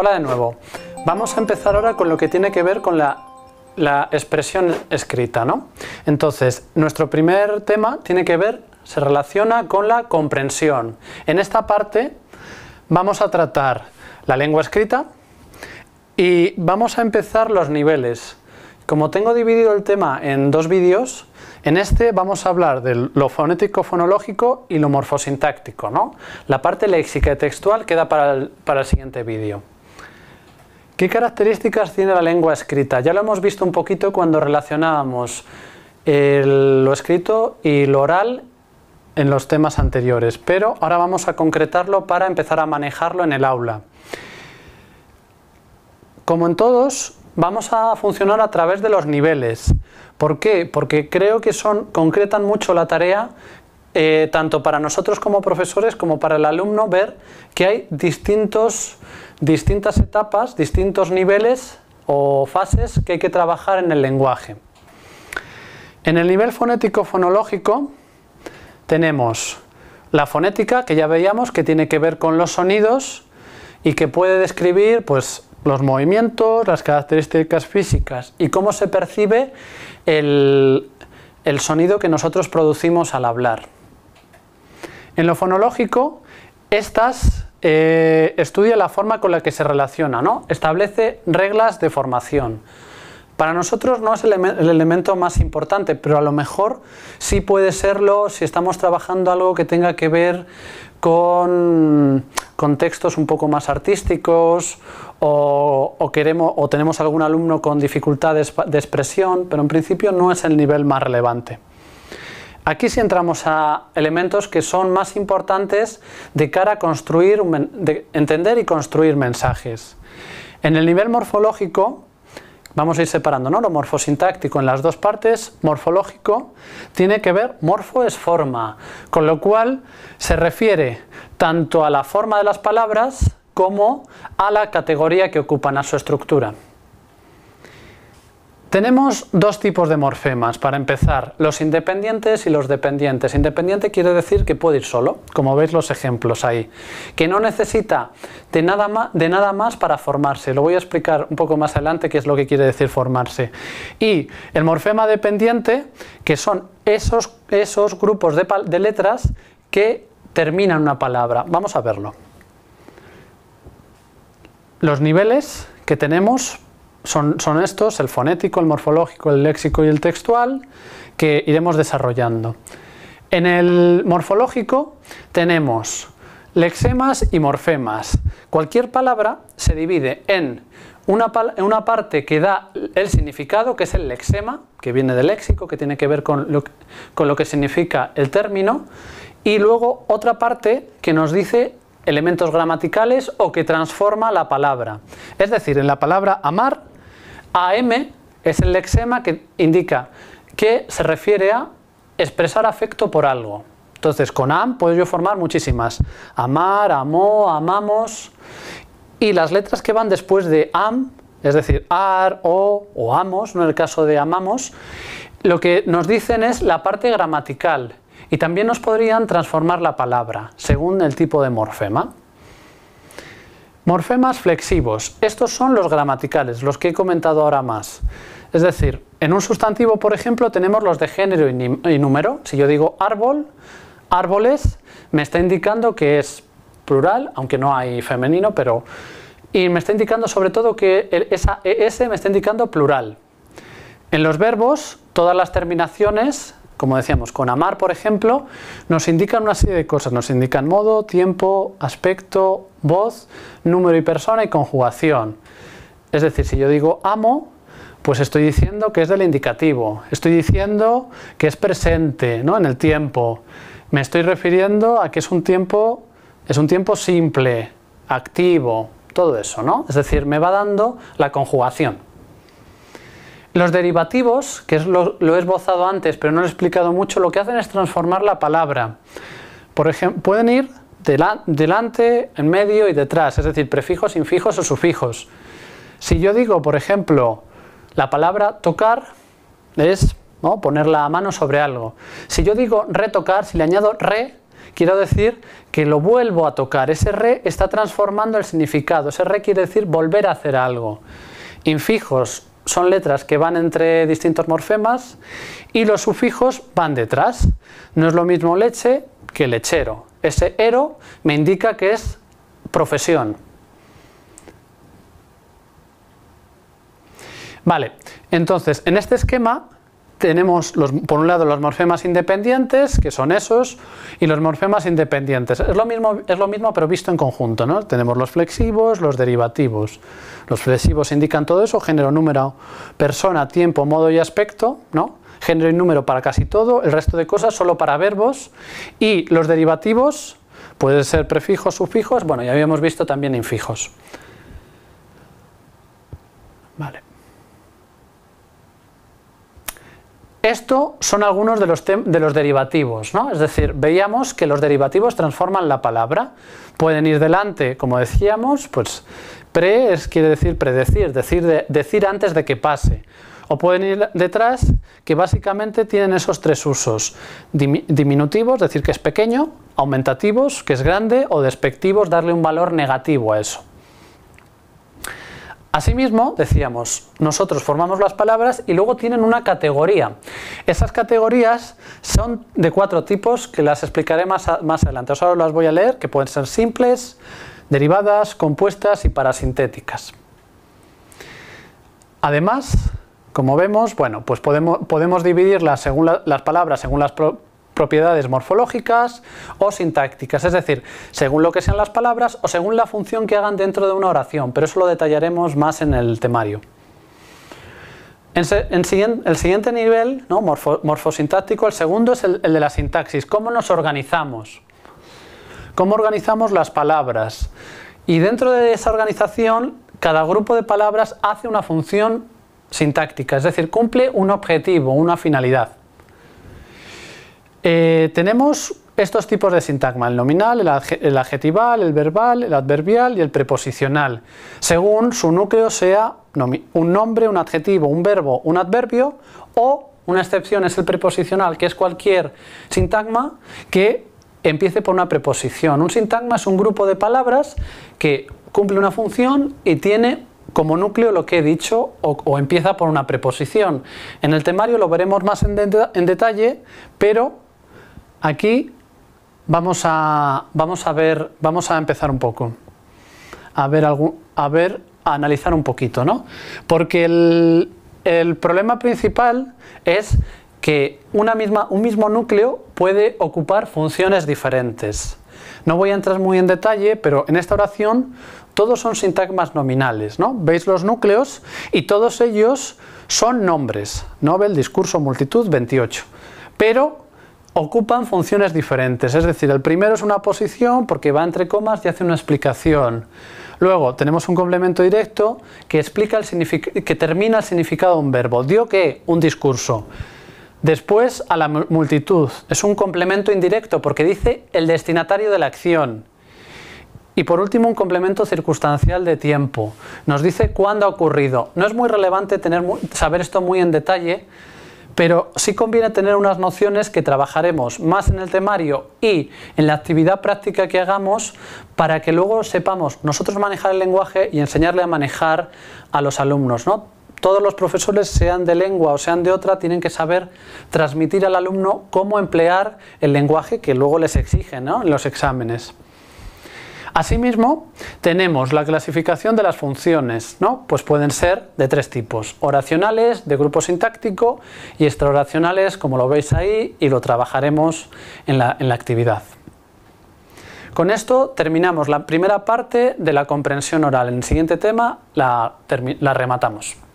Hola de nuevo. Vamos a empezar ahora con lo que tiene que ver con la, expresión escrita, ¿no? Entonces, nuestro primer tema tiene que ver, se relaciona con la comprensión. En esta parte vamos a tratar la lengua escrita y vamos a empezar los niveles. Como tengo dividido el tema en dos vídeos, en este vamos a hablar de lo fonético-fonológico y lo morfosintáctico, ¿no? La parte léxica y textual queda para el siguiente vídeo. ¿Qué características tiene la lengua escrita? Ya lo hemos visto un poquito cuando relacionábamos eh, lo escrito y lo oral en los temas anteriores, pero ahora vamos a concretarlo para empezar a manejarlo en el aula. Como en todos, vamos a funcionar a través de los niveles. ¿Por qué? Porque creo que son, concretan mucho la tarea, eh, tanto para nosotros como profesores como para el alumno, ver que hay distintos distintas etapas, distintos niveles o fases que hay que trabajar en el lenguaje. En el nivel fonético-fonológico tenemos la fonética, que ya veíamos, que tiene que ver con los sonidos y que puede describir pues, los movimientos, las características físicas y cómo se percibe el, el sonido que nosotros producimos al hablar. En lo fonológico, estas eh, estudia la forma con la que se relaciona, ¿no? Establece reglas de formación. Para nosotros no es el, elemento más importante, pero a lo mejor sí puede serlo si estamos trabajando algo que tenga que ver con, contextos un poco más artísticos o, queremos, o tenemos algún alumno con dificultades de expresión, pero en principio no es el nivel más relevante. Aquí sí entramos a elementos que son más importantes de cara a entender y construir mensajes. En el nivel morfológico, vamos a ir separando, ¿no? Lo morfosintáctico en las dos partes, morfológico, tiene que ver, morfo es forma, con lo cual se refiere tanto a la forma de las palabras como a la categoría que ocupan, a su estructura. Tenemos dos tipos de morfemas, para empezar, los independientes y los dependientes. Independiente quiere decir que puede ir solo, como veis los ejemplos ahí, que no necesita de nada, más para formarse. Lo voy a explicar un poco más adelante qué es lo que quiere decir formarse. Y el morfema dependiente, que son esos, esos grupos de letras que terminan una palabra. Vamos a verlo. Los niveles que tenemos son, estos, el fonético, el morfológico, el léxico y el textual, que iremos desarrollando. En el morfológico tenemos lexemas y morfemas. Cualquier palabra se divide en una, una parte que da el significado, que es el lexema, que viene del léxico, que tiene que ver con lo que significa el término, y luego otra parte que nos dice elementos gramaticales o que transforma la palabra. Es decir, en la palabra amar AM es el lexema que indica que se refiere a expresar afecto por algo. Entonces, con AM puedo yo formar muchísimas. Amar, amó, amamos. Y las letras que van después de AM, es decir, ar, o o amos, no en el caso de amamos, lo que nos dicen es la parte gramatical. Y también nos podrían transformar la palabra, según el tipo de morfema. Morfemas flexivos. Estos son los gramaticales, los que he comentado ahora más. Es decir, en un sustantivo, por ejemplo, tenemos los de género y número. Si yo digo árbol, árboles, me está indicando que es plural, aunque no hay femenino, pero... Y me está indicando sobre todo que esa e-, ES me está indicando plural. En los verbos, todas las terminaciones como decíamos, con amar, por ejemplo, nos indican una serie de cosas. Nos indican modo, tiempo, aspecto, voz, número y persona y conjugación. Es decir, si yo digo amo, pues estoy diciendo que es del indicativo. Estoy diciendo que es presente, ¿no? En el tiempo. Me estoy refiriendo a que es un tiempo, es un tiempo simple, activo, todo eso, ¿no? Es decir, me va dando la conjugación. Los derivativos, que lo, he esbozado antes, pero no lo he explicado mucho, lo que hacen es transformar la palabra. Por ejemplo, pueden ir delante, en medio y detrás, es decir, prefijos, infijos o sufijos. Si yo digo, por ejemplo, la palabra tocar es ¿no? poner la mano sobre algo. Si yo digo retocar, si le añado re, quiero decir que lo vuelvo a tocar. Ese re está transformando el significado. Ese re quiere decir volver a hacer algo. Infijos son letras que van entre distintos morfemas y los sufijos van detrás. No es lo mismo leche que lechero. Ese ero me indica que es profesión. Vale, entonces en este esquema tenemos, los, por un lado, los morfemas independientes, que son esos, y los morfemas independientes. Es lo mismo, es lo mismo pero visto en conjunto. ¿no? Tenemos los flexivos, los derivativos. Los flexivos indican todo eso, género, número, persona, tiempo, modo y aspecto, ¿no? género y número para casi todo, el resto de cosas solo para verbos, y los derivativos pueden ser prefijos, sufijos, bueno, ya habíamos visto también infijos. Vale. Esto son algunos de los, de los derivativos, ¿no? es decir, veíamos que los derivativos transforman la palabra, pueden ir delante, como decíamos, pues pre es, quiere decir predecir, decir, decir antes de que pase, o pueden ir detrás, que básicamente tienen esos tres usos, diminutivos, decir que es pequeño, aumentativos, que es grande, o despectivos, darle un valor negativo a eso. Asimismo, decíamos, nosotros formamos las palabras y luego tienen una categoría. Esas categorías son de cuatro tipos que las explicaré más, adelante. Os ahora las voy a leer, que pueden ser simples, derivadas, compuestas y parasintéticas. Además, como vemos, bueno, pues podemos, podemos dividirlas según las palabras, según las propiedades morfológicas o sintácticas, es decir, según lo que sean las palabras o según la función que hagan dentro de una oración, pero eso lo detallaremos más en el temario. En, el siguiente nivel, morfosintáctico, el segundo es el de la sintaxis, cómo nos organizamos, cómo organizamos las palabras. Y dentro de esa organización, cada grupo de palabras hace una función sintáctica, es decir, cumple un objetivo, una finalidad. Eh, tenemos estos tipos de sintagma, el nominal, el adjetival, el verbal, el adverbial y el preposicional, según su núcleo sea un nombre, un adjetivo, un verbo, un adverbio o una excepción es el preposicional, que es cualquier sintagma que empiece por una preposición. Un sintagma es un grupo de palabras que cumple una función y tiene como núcleo lo que he dicho o, empieza por una preposición. En el temario lo veremos más en detalle, pero Aquí vamos a, vamos a ver, vamos a empezar un poco, a ver, algún, a ver, analizar un poquito, ¿no? Porque el, problema principal es que una misma, un mismo núcleo puede ocupar funciones diferentes. No voy a entrar muy en detalle, pero en esta oración todos son sintagmas nominales, ¿no? Veis los núcleos y todos ellos son nombres. Nobel, discurso, multitud, 28. Pero ocupan funciones diferentes, es decir, el primero es una posición porque va entre comas y hace una explicación. Luego tenemos un complemento directo que, explica el que termina el significado de un verbo. Dio que un discurso. Después a la multitud. Es un complemento indirecto porque dice el destinatario de la acción. Y por último, un complemento circunstancial de tiempo. Nos dice cuándo ha ocurrido. No es muy relevante tener, saber esto muy en detalle, pero sí conviene tener unas nociones que trabajaremos más en el temario y en la actividad práctica que hagamos para que luego sepamos nosotros manejar el lenguaje y enseñarle a manejar a los alumnos. ¿no? Todos los profesores, sean de lengua o sean de otra, tienen que saber transmitir al alumno cómo emplear el lenguaje que luego les exigen en los exámenes. Asimismo, tenemos la clasificación de las funciones, ¿no? Pues pueden ser de tres tipos, oracionales, de grupo sintáctico y extraoracionales, como lo veis ahí, y lo trabajaremos en la, actividad. Con esto terminamos la primera parte de la comprensión oral. En el siguiente tema la rematamos.